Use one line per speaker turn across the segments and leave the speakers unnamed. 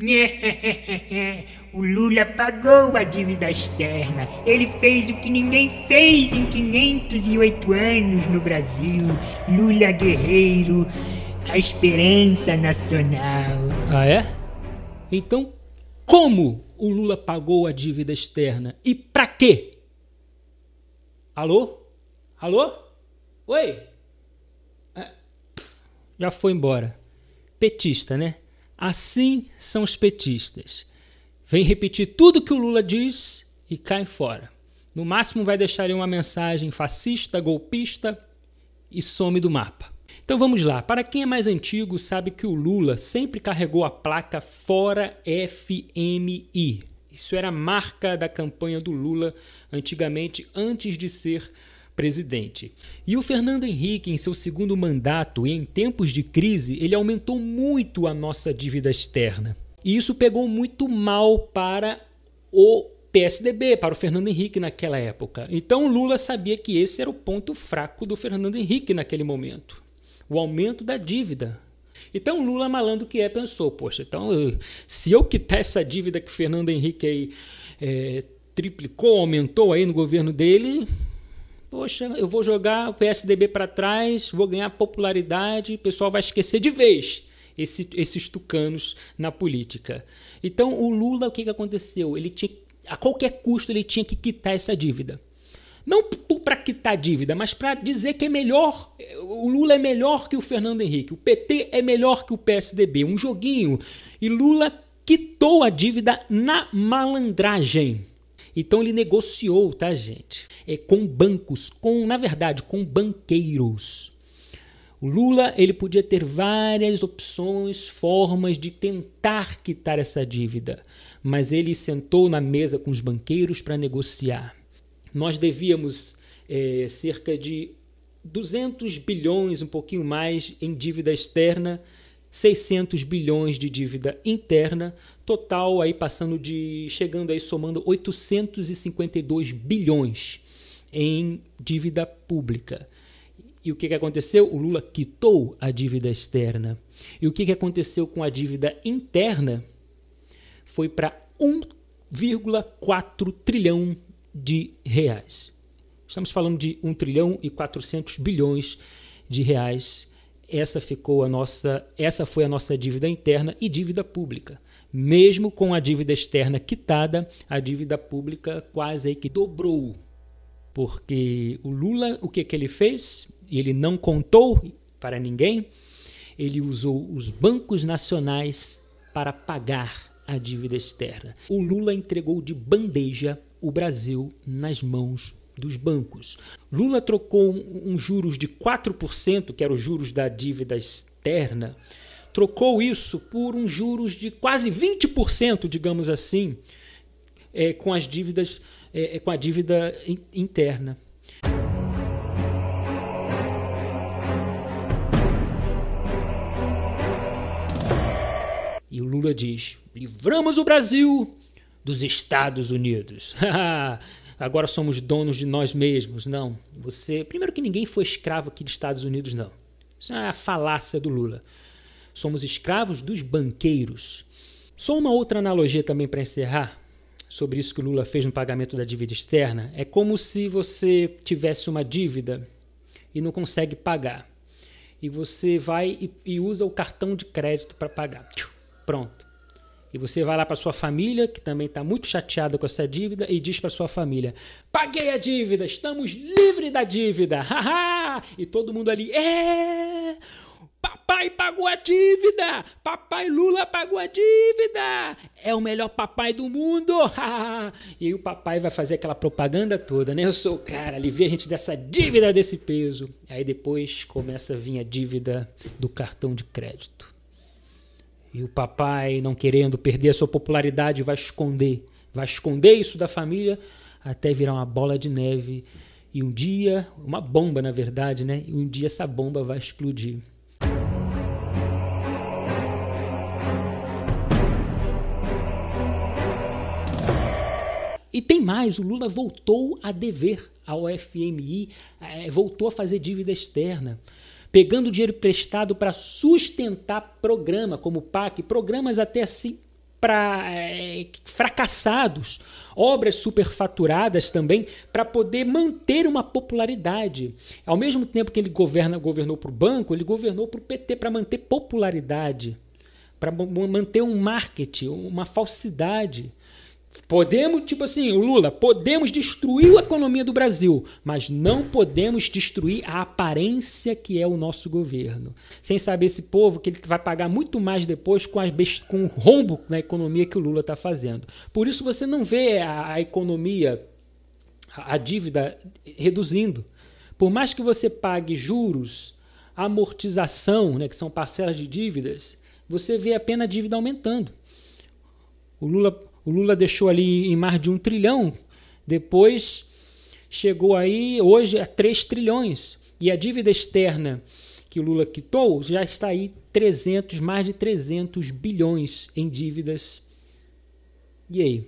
O Lula pagou a dívida externa. Ele fez o que ninguém fez em 508 anos no Brasil. Lula guerreiro, a esperança nacional. Ah, é? Então, como o Lula pagou a dívida externa e para quê? Alô? Alô? Oi? É. já foi embora. Petista, né? Assim são os petistas. Vem repetir tudo que o Lula diz e cai fora. No máximo vai deixar uma mensagem fascista, golpista e some do mapa. Então vamos lá. Para quem é mais antigo, sabe que o Lula sempre carregou a placa Fora FMI. Isso era a marca da campanha do Lula antigamente, antes de ser presidente. E o Fernando Henrique, em seu segundo mandato e em tempos de crise, ele aumentou muito a nossa dívida externa. E isso pegou muito mal para o PSDB, para o Fernando Henrique naquela época. Então Lula sabia que esse era o ponto fraco do Fernando Henrique naquele momento. O aumento da dívida então Lula, malandro que é, pensou: poxa, então se eu quitar essa dívida que Fernando Henrique aí, é, triplicou, aumentou aí no governo dele, poxa, eu vou jogar o PSDB para trás, vou ganhar popularidade, o pessoal vai esquecer de vez esse, esses tucanos na política. Então, o Lula, o que, que aconteceu? Ele tinha, a qualquer custo, ele tinha que quitar essa dívida. Não para quitar a dívida, mas para dizer que é melhor, o Lula é melhor que o Fernando Henrique, o PT é melhor que o PSDB, um joguinho. E Lula quitou a dívida na malandragem. Então ele negociou, tá, gente? É, com bancos, com, na verdade, com banqueiros. O Lula ele podia ter várias opções, formas de tentar quitar essa dívida, mas ele sentou na mesa com os banqueiros para negociar. Nós devíamos é, cerca de 200 bilhões, um pouquinho mais, em dívida externa 600 bilhões de dívida interna, total aí passando de chegando aí somando 852 bilhões em dívida pública. E o que, que aconteceu? O Lula quitou a dívida externa. E o que, que aconteceu com a dívida interna? Foi para 1,4 trilhão de reais. Estamos falando de 1 trilhão e 400 bilhões de reais essa ficou a nossa, essa foi a nossa dívida interna e dívida pública. Mesmo com a dívida externa quitada, a dívida pública quase que dobrou. Porque o Lula, o que, que ele fez? Ele não contou para ninguém. Ele usou os bancos nacionais para pagar a dívida externa. O Lula entregou de bandeja o Brasil nas mãos dos bancos. Lula trocou um, um juros de 4%, que eram os juros da dívida externa, trocou isso por um juros de quase 20%, digamos assim, é, com as dívidas, é, é, com a dívida in, interna. E o Lula diz: livramos o Brasil dos Estados Unidos. Ah, agora somos donos de nós mesmos. Não. Você. Primeiro que ninguém foi escravo aqui dos Estados Unidos, não. Isso é a falácia do Lula. Somos escravos dos banqueiros. Só uma outra analogia também para encerrar sobre isso que o Lula fez no pagamento da dívida externa. É como se você tivesse uma dívida e não consegue pagar. E você vai e, e usa o cartão de crédito para pagar. Pronto. E você vai lá para sua família, que também está muito chateada com essa dívida, e diz para sua família: Paguei a dívida, estamos livres da dívida! Haha! e todo mundo ali: É! Papai pagou a dívida! Papai Lula pagou a dívida! É o melhor papai do mundo! e aí o papai vai fazer aquela propaganda toda, né? Eu sou o cara, alivia a gente dessa dívida, desse peso. Aí depois começa a vir a dívida do cartão de crédito. E o papai, não querendo perder a sua popularidade, vai esconder. Vai esconder isso da família até virar uma bola de neve. E um dia, uma bomba na verdade, né? E um dia essa bomba vai explodir. E tem mais, o Lula voltou a dever ao FMI, eh, voltou a fazer dívida externa pegando dinheiro prestado para sustentar programa como o PAC, programas até assim para é, eh, fracassados, obras superfaturadas também, para poder manter uma popularidade. Ao mesmo tempo que ele governa, governou para o banco, ele governou para o PT para manter popularidade, para manter um marketing, uma falsidade. Podemos, tipo assim, o Lula, podemos destruir a economia do Brasil, mas não podemos destruir a aparência que é o nosso governo. Sem saber esse povo que ele vai pagar muito mais depois com, as, com o rombo na economia que o Lula está fazendo. Por isso você não vê a, a economia, a, a dívida reduzindo. Por mais que você pague juros, amortização, né, que são parcelas de dívidas, você vê apenas a dívida aumentando. O Lula o Lula deixou ali em mais de um trilhão, depois chegou aí hoje a 3 trilhões. E a dívida externa que o Lula quitou já está aí 300, mais de 300 bilhões em dívidas. E aí?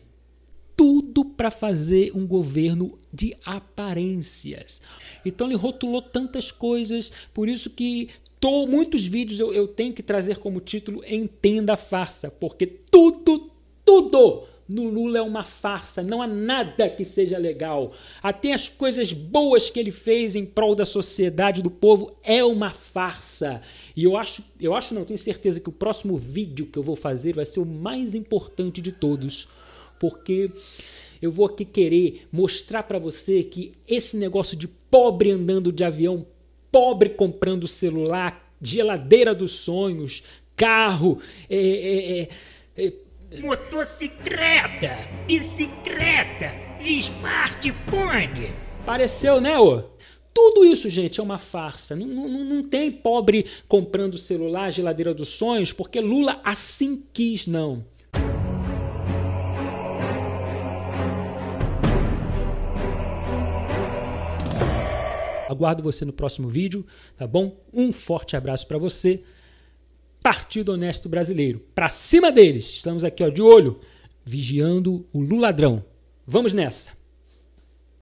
Tudo para fazer um governo de aparências. Então ele rotulou tantas coisas, por isso que tô, muitos vídeos eu, eu tenho que trazer como título Entenda a Farsa, porque tudo tudo no Lula é uma farsa, não há nada que seja legal. Até as coisas boas que ele fez em prol da sociedade, do povo, é uma farsa. E eu acho, eu acho não, tenho certeza que o próximo vídeo que eu vou fazer vai ser o mais importante de todos, porque eu vou aqui querer mostrar para você que esse negócio de pobre andando de avião, pobre comprando celular, geladeira dos sonhos, carro, é, é, é, é Motocicleta, bicicleta, smartphone. Pareceu, né, ô? Tudo isso, gente, é uma farsa. Não, não, não tem pobre comprando celular, geladeira dos sonhos, porque Lula assim quis, não. Aguardo você no próximo vídeo, tá bom? Um forte abraço para você. Partido Honesto Brasileiro. Para cima deles, estamos aqui ó, de olho, vigiando o Luladrão. Vamos nessa!